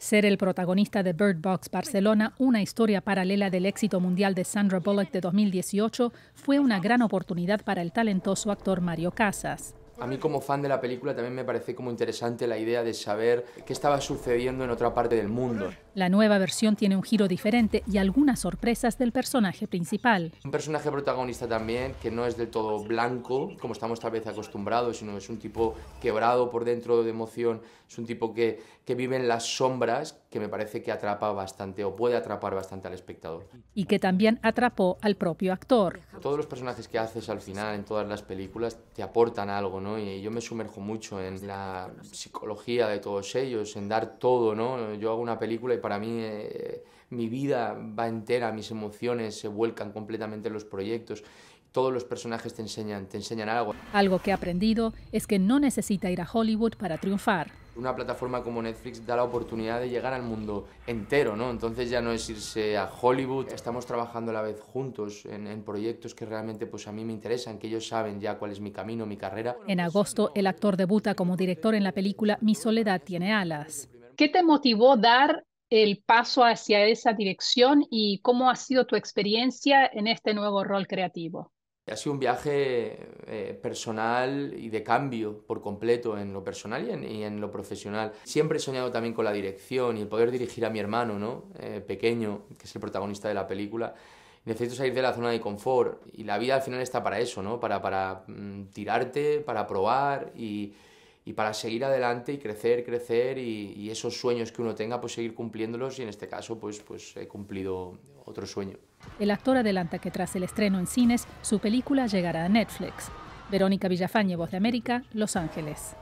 ser el protagonista de Bird Box Barcelona, una historia paralela del éxito mundial de Sandra Bullock de 2018, fue una gran oportunidad para el talentoso actor Mario Casas. A mí como fan de la película también me parece como interesante la idea de saber qué estaba sucediendo en otra parte del mundo. La nueva versión tiene un giro diferente y algunas sorpresas del personaje principal. Un personaje protagonista también que no es del todo blanco, como estamos tal vez acostumbrados, sino es un tipo quebrado por dentro de emoción, es un tipo que, que vive en las sombras, que me parece que atrapa bastante o puede atrapar bastante al espectador. Y que también atrapó al propio actor. Todos los personajes que haces al final en todas las películas te aportan algo, ¿no? Y yo me sumerjo mucho en la psicología de todos ellos, en dar todo, ¿no? Yo hago una película y para para mí eh, mi vida va entera, mis emociones se vuelcan completamente en los proyectos. Todos los personajes te enseñan, te enseñan algo. Algo que he aprendido es que no necesita ir a Hollywood para triunfar. Una plataforma como Netflix da la oportunidad de llegar al mundo entero, ¿no? Entonces ya no es irse a Hollywood. Estamos trabajando a la vez juntos en, en proyectos que realmente pues a mí me interesan, que ellos saben ya cuál es mi camino, mi carrera. En agosto el actor debuta como director en la película Mi soledad tiene alas. ¿Qué te motivó dar el paso hacia esa dirección y cómo ha sido tu experiencia en este nuevo rol creativo. Ha sido un viaje eh, personal y de cambio por completo en lo personal y en, lo profesional. Siempre he soñado también con la dirección y el poder dirigir a mi hermano, ¿no? Eh, pequeño, que es el protagonista de la película. Necesito salir de la zona de confort y la vida al final está para eso, ¿no? Para, para mm, tirarte, para probar y, y para seguir adelante y crecer, crecer y, esos sueños que uno tenga, pues seguir cumpliéndolos y en este caso pues, pues he cumplido otro sueño. El actor adelanta que tras el estreno en cines, su película llegará a Netflix. Verónica Villafañe, Voz de América, Los Ángeles.